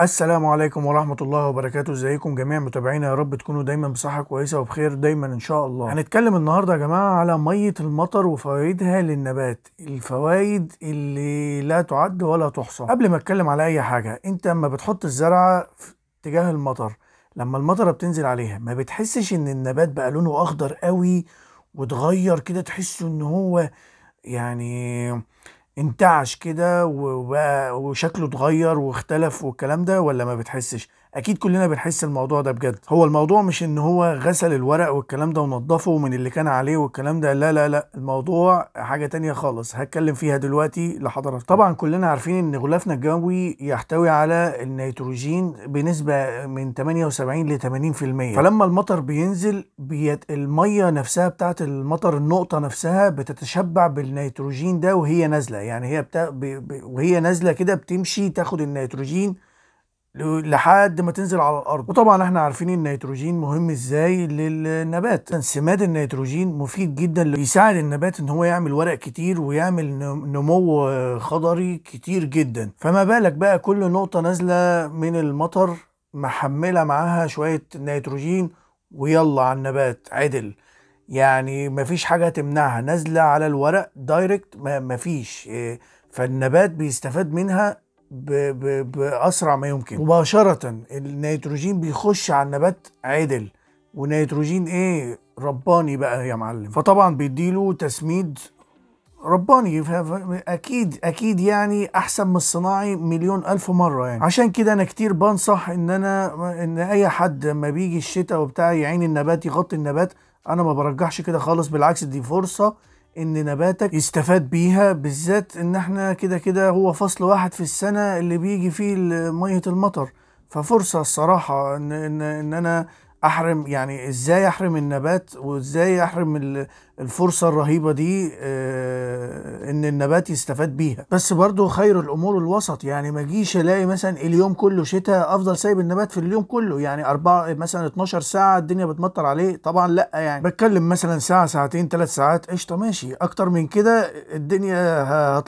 السلام عليكم ورحمة الله وبركاته ازيكم جميع متابعينا يا رب تكونوا دايما بصحة كويسة وبخير دايما ان شاء الله هنتكلم النهاردة يا جماعة على مية المطر وفوائدها للنبات الفوائد اللي لا تعد ولا تحصى قبل ما اتكلم على اي حاجة انت اما بتحط الزرعة في اتجاه المطر لما المطرة بتنزل عليها ما بتحسش ان النبات بقى لونه اخضر قوي وتغير كده تحس ان هو يعني انتعش كده وشكله اتغير واختلف والكلام ده ولا ما بتحسش اكيد كلنا بنحس الموضوع ده بجد هو الموضوع مش ان هو غسل الورق والكلام ده ونضفه من اللي كان عليه والكلام ده لا لا لا الموضوع حاجه تانية خالص هتكلم فيها دلوقتي لحضرتك طبعا كلنا عارفين ان غلافنا الجوي يحتوي على النيتروجين بنسبه من 78 ل 80% فلما المطر بينزل بيت الميه نفسها بتاعه المطر النقطه نفسها بتتشبع بالنيتروجين ده وهي نازله يعني هي بتا... ب... ب... وهي نازله كده بتمشي تاخد النيتروجين لحد ما تنزل على الارض وطبعا احنا عارفين النيتروجين مهم ازاي للنبات سماد النيتروجين مفيد جدا بيساعد النبات ان هو يعمل ورق كتير ويعمل نمو خضري كتير جدا فما بالك بقى كل نقطه نازله من المطر محمله معاها شويه نيتروجين ويلا على النبات عدل يعني مفيش حاجه تمنعها نازله على الورق دايركت مفيش آه، فالنبات بيستفاد منها باسرع ما يمكن مباشره النيتروجين بيخش على النبات عدل ونيتروجين ايه رباني بقى يا معلم فطبعا بيديله تسميد رباني اكيد اكيد يعني احسن من الصناعي مليون الف مره يعني عشان كده انا كتير بنصح ان انا ان اي حد ما بيجي الشتاء وبتاع يعين النبات يغطي النبات انا ما برجحش كده خالص بالعكس دي فرصه ان نباتك يستفاد بيها بالذات ان احنا كده كده هو فصل واحد في السنة اللي بيجي فيه مية المطر ففرصة الصراحة ان, إن, إن انا احرم يعني ازاي احرم النبات وازاي احرم الفرصه الرهيبه دي آه، ان النبات يستفاد بيها بس برضو خير الامور الوسط يعني ما اجيش الاقي مثلا اليوم كله شتاء افضل سايب النبات في اليوم كله يعني أربعة مثلا 12 ساعه الدنيا بتمطر عليه طبعا لا يعني بتكلم مثلا ساعه ساعتين ثلاث ساعات قشطه ماشي اكتر من كده الدنيا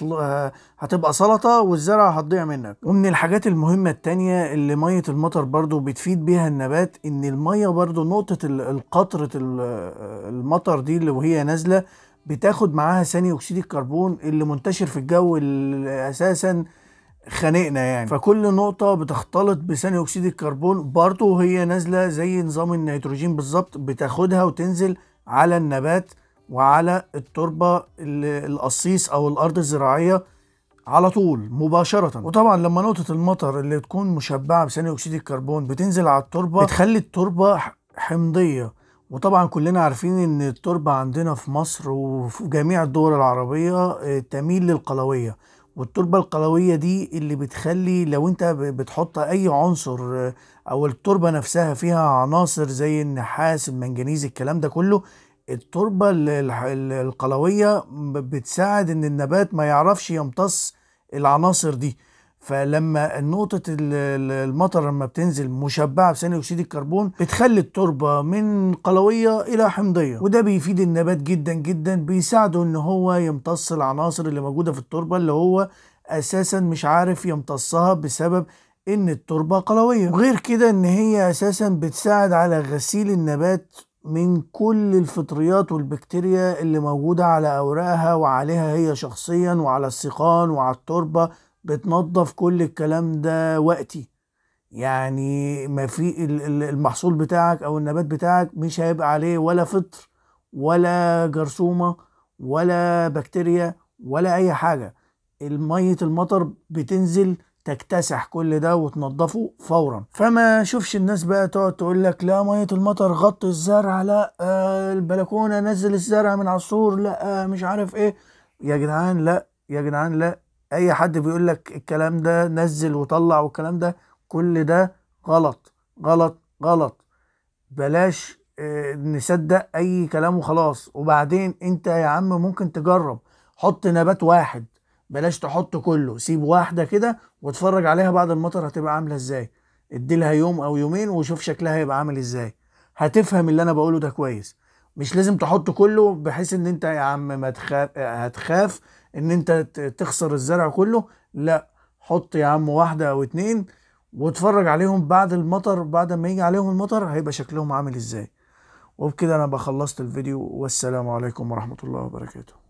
هتبقى سلطة والزرع هتضيع منك ومن الحاجات المهمة التانية اللي مية المطر برضو بتفيد بيها النبات ان المية برضو نقطة القطرة المطر دي اللي وهي نازلة بتاخد معاها ثاني اكسيد الكربون اللي منتشر في الجو اللي اساسا خانقنا يعني فكل نقطه بتختلط بثاني اكسيد الكربون برضه وهي نازله زي نظام النيتروجين بالظبط بتاخدها وتنزل على النبات وعلى التربه القصيص او الارض الزراعيه على طول مباشرة وطبعا لما نقطة المطر اللي تكون مشبعة بثاني أكسيد الكربون بتنزل على التربة بتخلي التربة حمضية وطبعا كلنا عارفين ان التربة عندنا في مصر وفي جميع الدول العربية آه، تميل للقلوية والتربة القلوية دي اللي بتخلي لو انت بتحط اي عنصر آه، او التربة نفسها فيها عناصر زي النحاس المنجنيز الكلام ده كله التربه القلويه بتساعد ان النبات ما يعرفش يمتص العناصر دي فلما نقطة المطر لما بتنزل مشبعة بثاني أكسيد الكربون بتخلي التربة من قلوية إلى حمضية وده بيفيد النبات جدا جدا بيساعده إن هو يمتص العناصر اللي موجودة في التربة اللي هو أساسا مش عارف يمتصها بسبب إن التربة قلوية وغير كده إن هي أساسا بتساعد على غسيل النبات من كل الفطريات والبكتيريا اللي موجودة على أوراقها وعليها هي شخصيا وعلى السيقان وعلى التربة بتنظف كل الكلام ده وقتي يعني ما في المحصول بتاعك أو النبات بتاعك مش هيبقى عليه ولا فطر ولا جرثومة ولا بكتيريا ولا أي حاجة مية المطر بتنزل تكتسح كل ده وتنضفه فورا فما شوفش الناس بقى تقعد تقول لك لا ميه المطر غطي الزرع لا آه البلكونه نزل الزرع من على السور لا آه مش عارف ايه يا جدعان لا يا جدعان لا اي حد بيقول لك الكلام ده نزل وطلع والكلام ده كل ده غلط غلط غلط بلاش آه، نصدق اي كلام وخلاص وبعدين انت يا عم ممكن تجرب حط نبات واحد بلاش تحط كله سيب واحده كده واتفرج عليها بعد المطر هتبقى عامله ازاي اديلها يوم او يومين وشوف شكلها هيبقى عامل ازاي هتفهم اللي انا بقوله ده كويس مش لازم تحط كله بحيث ان انت يا عم ما تخاف هتخاف ان انت تخسر الزرع كله لا حط يا عم واحده او اتنين واتفرج عليهم بعد المطر بعد ما يجي عليهم المطر هيبقى شكلهم عامل ازاي وبكده انا بخلصت الفيديو والسلام عليكم ورحمه الله وبركاته